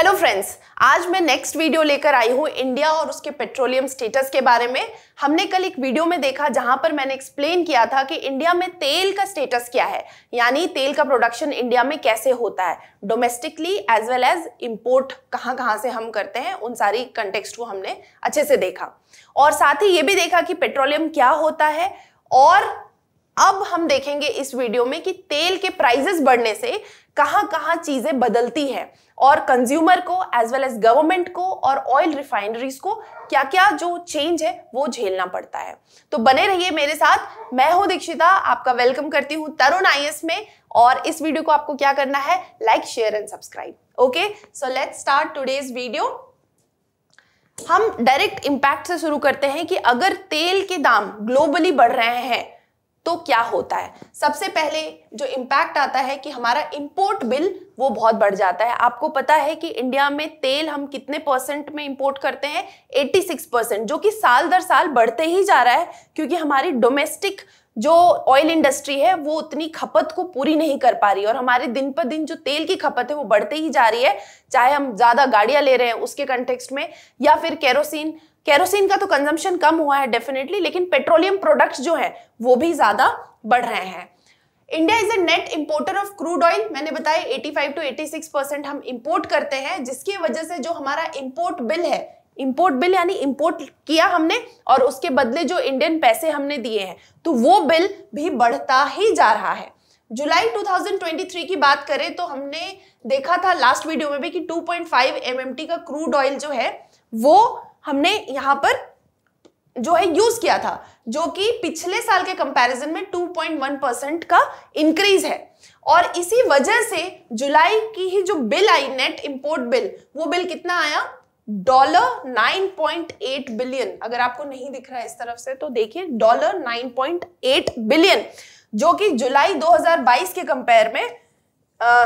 Hello friends आज मैं next video लेकर आई हूँ इंडिया और उसके पेट्रोलियम स्टेटस के बारे में हमने कल एक वीडियो में देखा जहां पर मैंने एक्सप्लेन किया था कि इंडिया में तेल का स्टेटस क्या है यानी तेल का प्रोडक्शन इंडिया में कैसे होता है domestically as well as import कहाँ कहाँ से हम करते हैं उन सारी कंटेक्सट को हमने अच्छे से देखा और साथ ही ये भी देखा कि पेट्रोलियम क्या होता है और अब हम देखेंगे इस वीडियो में कि तेल के प्राइजेस बढ़ने से कहाँ कहाँ चीज़ें बदलती है और कंज्यूमर को एज वेल एज गवर्नमेंट को और ऑयल रिफाइनरीज को क्या क्या जो चेंज है वो झेलना पड़ता है तो बने रहिए मेरे साथ मैं हूं दीक्षिता आपका वेलकम करती हूं तरुण आई में और इस वीडियो को आपको क्या करना है like share and subscribe okay so let start today's video हम डायरेक्ट इंपैक्ट से शुरू करते हैं कि अगर तेल के दाम ग्लोबली बढ़ रहे हैं तो क्या होता है सबसे पहले जो इम्पैक्ट आता है कि हमारा इम्पोर्ट बिल वो बहुत बढ़ जाता है आपको पता है कि इंडिया में तेल हम कितने परसेंट में इम्पोर्ट करते हैं 86 परसेंट जो कि साल दर साल बढ़ते ही जा रहा है क्योंकि हमारी डोमेस्टिक जो ऑयल इंडस्ट्री है वो उतनी खपत को पूरी नहीं कर पा रही और हमारे दिन पर दिन जो तेल की खपत है वो बढ़ते ही जा रही है चाहे हम ज़्यादा गाड़ियाँ ले रहे हैं उसके कंटेक्सट में या फिर केरोसिन केरोसिन का तो कंजम्पशन कम हुआ है डेफिनेटली लेकिन पेट्रोलियम प्रोडक्ट्स जो है वो भी ज्यादा बढ़ रहे हैं India is a net importer of crude oil मैंने बताया 85 टू 86 परसेंट हम इंपोर्ट करते हैं जिसकी वजह से जो हमारा इंपोर्ट बिल है इंपोर्ट बिल यानी इंपोर्ट किया हमने और उसके बदले जो इंडियन पैसे हमने दिए हैं तो वो बिल भी बढ़ता ही जा रहा है जुलाई 2023 की बात करें तो हमने देखा था लास्ट वीडियो में भी कि 2.5 पॉइंट का क्रूड ऑयल जो है वो हमने यहाँ पर जो है यूज किया था जो कि पिछले साल के कंपैरिजन में 2.1 परसेंट का इंक्रीज है और इसी वजह से जुलाई की ही जो बिल आई नेट इंपोर्ट बिल वो बिल कितना आया डॉलर 9.8 बिलियन अगर आपको नहीं दिख रहा है इस तरफ से तो देखिए डॉलर 9.8 बिलियन जो कि जुलाई 2022 के कंपेयर में आ,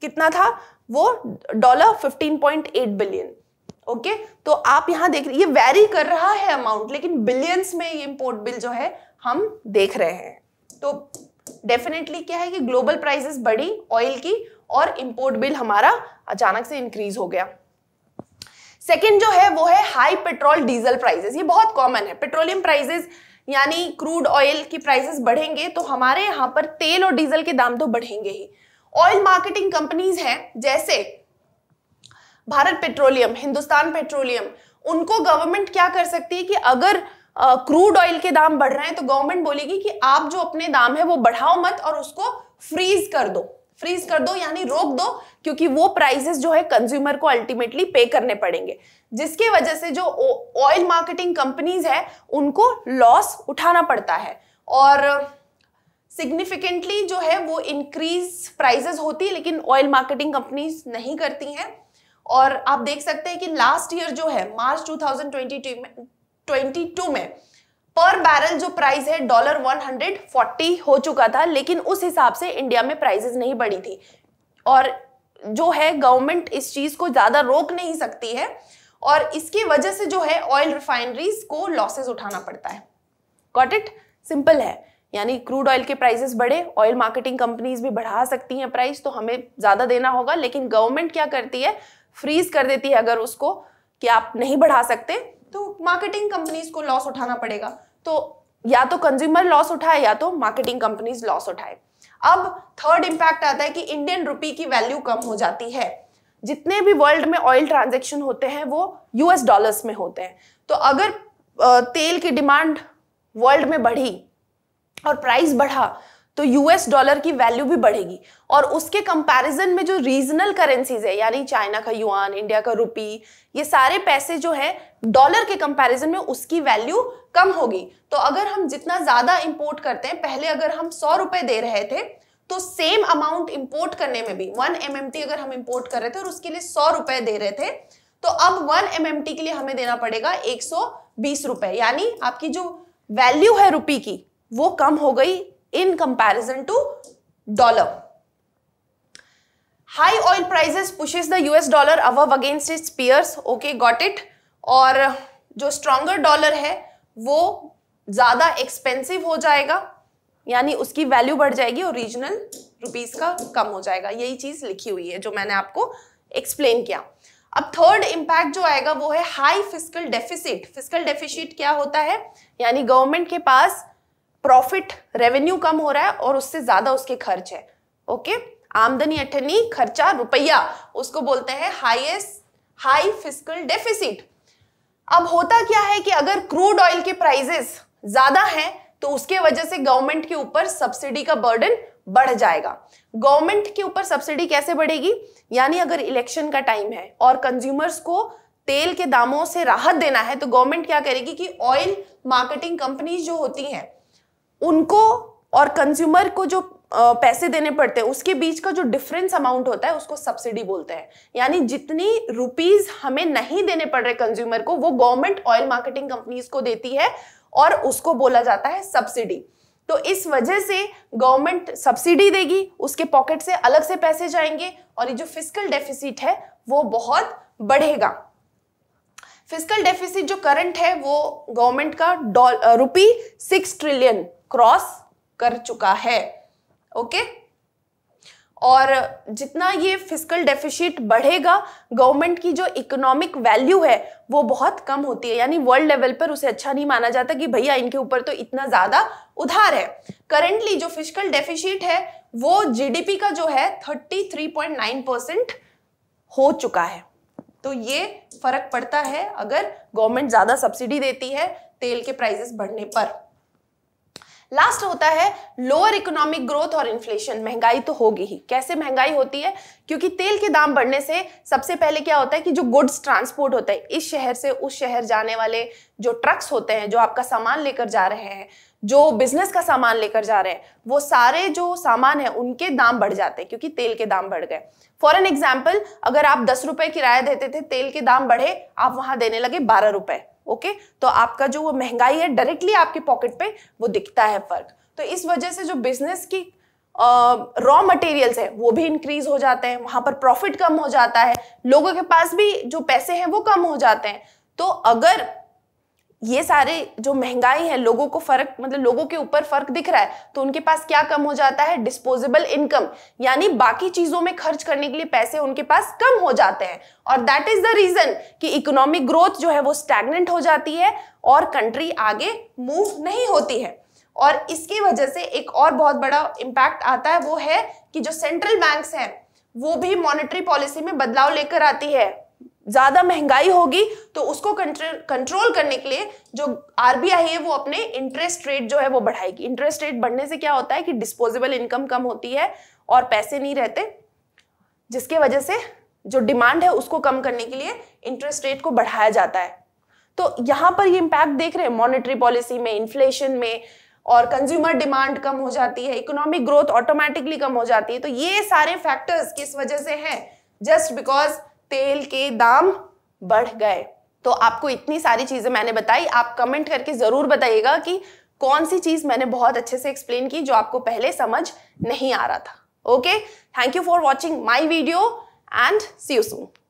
कितना था वो डॉलर 15.8 बिलियन ओके तो आप यहाँ देख रहे ये वेरी कर रहा है अमाउंट लेकिन बिलियंस में ये इंपोर्ट बिल जो है हम देख रहे हैं तो डेफिनेटली क्या है कि ग्लोबल प्राइसेस बढ़ी ऑयल की और इम्पोर्ट बिल हमारा अचानक से इंक्रीज हो गया सेकेंड जो है वो है हाई पेट्रोल डीजल प्राइसेस ये बहुत कॉमन है पेट्रोलियम प्राइसेस यानी क्रूड ऑयल की प्राइसेस बढ़ेंगे तो हमारे यहाँ पर तेल और डीजल के दाम तो बढ़ेंगे ही ऑयल मार्केटिंग कंपनीज हैं जैसे भारत पेट्रोलियम हिंदुस्तान पेट्रोलियम उनको गवर्नमेंट क्या कर सकती है कि अगर क्रूड ऑयल के दाम बढ़ रहे हैं तो गवर्नमेंट बोलेगी कि आप जो अपने दाम है वो बढ़ाओ मत और उसको फ्रीज कर दो फ्रीज कर दो यानी रोक दो क्योंकि वो प्राइसेस जो है कंज्यूमर को अल्टीमेटली पे करने पड़ेंगे जिसके वजह से जो ऑयल मार्केटिंग कंपनीज है उनको लॉस उठाना पड़ता है और सिग्निफिकेंटली जो है वो इंक्रीज प्राइजेस होती है लेकिन ऑयल मार्केटिंग कंपनीज नहीं करती हैं और आप देख सकते हैं कि लास्ट ईयर जो है मार्च 2022 में 22 में पर बैरल जो प्राइस है डॉलर 140 हो चुका था लेकिन उस हिसाब से इंडिया में प्राइजेस नहीं बढ़ी थी और जो है गवर्नमेंट इस चीज़ को ज़्यादा रोक नहीं सकती है और इसकी वजह से जो है ऑयल रिफाइनरीज को लॉसेस उठाना पड़ता है गॉट इट सिंपल है यानी क्रूड ऑयल के प्राइसेस बढ़े ऑयल मार्केटिंग कंपनीज भी बढ़ा सकती हैं प्राइस तो हमें ज़्यादा देना होगा लेकिन गवर्नमेंट क्या करती है फ्रीज कर देती है अगर उसको कि आप नहीं बढ़ा सकते तो मार्केटिंग कंपनीज को लॉस उठाना पड़ेगा तो या तो कंज्यूमर लॉस उठाए या तो मार्केटिंग कंपनीज लॉस उठाए अब थर्ड इंपैक्ट आता है कि इंडियन रुपी की वैल्यू कम हो जाती है जितने भी वर्ल्ड में ऑयल ट्रांजेक्शन होते हैं वो यूएस डॉलर्स में होते हैं तो अगर तेल की डिमांड वर्ल्ड में बढ़ी और प्राइस बढ़ा तो यूएस डॉलर की वैल्यू भी बढ़ेगी और उसके कंपैरिजन में जो रीजनल करेंसीज है यानी चाइना का युआन इंडिया का रुपी ये सारे पैसे जो है डॉलर के कंपैरिजन में उसकी वैल्यू कम होगी तो अगर हम जितना ज़्यादा इंपोर्ट करते हैं पहले अगर हम सौ रुपए दे रहे थे तो सेम अमाउंट इंपोर्ट करने में भी वन एम अगर हम इंपोर्ट कर रहे थे और उसके लिए सौ रुपए दे रहे थे तो अब वन एम के लिए हमें देना पड़ेगा एक सौ बीस यानी आपकी जो वैल्यू है रुपी की वो कम हो गई in comparison to dollar. High oil prices pushes the US dollar above against its peers. Okay, got it. और जो stronger dollar है वो ज़्यादा expensive हो जाएगा यानी उसकी वैल्यू बढ़ जाएगी और रीजनल रुपीस का कम हो जाएगा यही चीज़ लिखी हुई है जो मैंने आपको एक्सप्लेन किया अब थर्ड इम्पैक्ट जो आएगा वो है high physical deficit physical deficit क्या होता है यानी गवर्नमेंट के पास प्रॉफिट रेवेन्यू कम हो रहा है और उससे ज्यादा उसके खर्च है ओके आमदनी अठनी खर्चा रुपया उसको बोलते हैं हाईएस्ट हाई फिजिकल डेफिसिट अब होता क्या है कि अगर क्रूड ऑयल के प्राइजेस ज्यादा हैं तो उसके वजह से गवर्नमेंट के ऊपर सब्सिडी का बर्डन बढ़ जाएगा गवर्नमेंट के ऊपर सब्सिडी कैसे बढ़ेगी यानी अगर इलेक्शन का टाइम है और कंज्यूमर्स को तेल के दामों से राहत देना है तो गवर्नमेंट क्या करेगी कि ऑयल मार्केटिंग कंपनीज जो होती हैं उनको और कंज्यूमर को जो पैसे देने पड़ते हैं उसके बीच का जो डिफरेंस अमाउंट होता है उसको सब्सिडी बोलते हैं यानी जितनी रुपीज हमें नहीं देने पड़ रहे कंज्यूमर को वो गवर्नमेंट ऑयल मार्केटिंग कंपनीज को देती है और उसको बोला जाता है सब्सिडी तो इस वजह से गवर्नमेंट सब्सिडी देगी उसके पॉकेट से अलग से पैसे जाएंगे और ये जो फिजिकल डेफिसिट है वो बहुत बढ़ेगा फिजिकल डेफिसिट जो करंट है वो गवर्नमेंट का डॉल रुपी सिक्स ट्रिलियन क्रॉस कर चुका है ओके और जितना ये फिजिकल डेफिशिट बढ़ेगा गवर्नमेंट की जो इकोनॉमिक वैल्यू है वो बहुत कम होती है यानी वर्ल्ड लेवल पर उसे अच्छा नहीं माना जाता कि भैया इनके ऊपर तो इतना ज़्यादा उधार है करंटली जो फिजिकल डेफिशिट है वो जीडीपी का जो है 33.9 परसेंट हो चुका है तो ये फ़र्क पड़ता है अगर गवर्नमेंट ज़्यादा सब्सिडी देती है तेल के प्राइसेस बढ़ने पर लास्ट होता है लोअर इकोनॉमिक ग्रोथ और इन्फ्लेशन महंगाई तो होगी ही कैसे महंगाई होती है क्योंकि तेल के दाम बढ़ने से सबसे पहले क्या होता है कि जो गुड्स ट्रांसपोर्ट होता है इस शहर से उस शहर जाने वाले जो ट्रक्स होते हैं जो आपका सामान लेकर जा रहे हैं जो बिजनेस का सामान लेकर जा रहे हैं वो सारे जो सामान है उनके दाम बढ़ जाते हैं क्योंकि तेल के दाम बढ़ गए फॉर एन एग्जाम्पल अगर आप दस रुपए किराया देते थे तेल के दाम बढ़े आप वहां देने लगे बारह रुपए ओके तो आपका जो वो महंगाई है डायरेक्टली आपके पॉकेट पे वो दिखता है फर्क तो इस वजह से जो बिजनेस की रॉ uh, मटेरियल्स है वो भी इंक्रीज हो जाते हैं वहां पर प्रॉफिट कम हो जाता है लोगों के पास भी जो पैसे हैं वो कम हो जाते हैं तो अगर ये सारे जो महंगाई है लोगों को फर्क मतलब लोगों के ऊपर फर्क दिख रहा है तो उनके पास क्या कम हो जाता है डिस्पोजेबल इनकम यानी बाकी चीजों में खर्च करने के लिए पैसे उनके पास कम हो जाते हैं और दैट इज द रीजन कि इकोनॉमिक ग्रोथ जो है वो स्टैग्नेंट हो जाती है और कंट्री आगे मूव नहीं होती है और इसकी वजह से एक और बहुत बड़ा इम्पैक्ट आता है वो है कि जो सेंट्रल बैंक्स हैं वो भी मॉनेटरी पॉलिसी में बदलाव लेकर आती है ज़्यादा महंगाई होगी तो उसको कंट्रोल करने के लिए जो आरबीआई है वो अपने इंटरेस्ट रेट जो है वो बढ़ाएगी इंटरेस्ट रेट बढ़ने से क्या होता है कि डिस्पोजेबल इनकम कम होती है और पैसे नहीं रहते जिसके वजह से जो डिमांड है उसको कम करने के लिए इंटरेस्ट रेट को बढ़ाया जाता है तो यहां पर ये इंपैक्ट देख रहे हैं मॉनेटरी पॉलिसी में इन्फ्लेशन में और कंज्यूमर डिमांड कम हो जाती है इकोनॉमिक ग्रोथ ऑटोमेटिकली कम हो जाती है तो ये सारे फैक्टर्स किस वजह से हैं जस्ट बिकॉज तेल के दाम बढ़ गए तो आपको इतनी सारी चीज़ें मैंने बताई आप कमेंट करके ज़रूर बताइएगा कि कौन सी चीज़ मैंने बहुत अच्छे से एक्सप्लेन की जो आपको पहले समझ नहीं आ रहा था okay thank you for watching my video and see you soon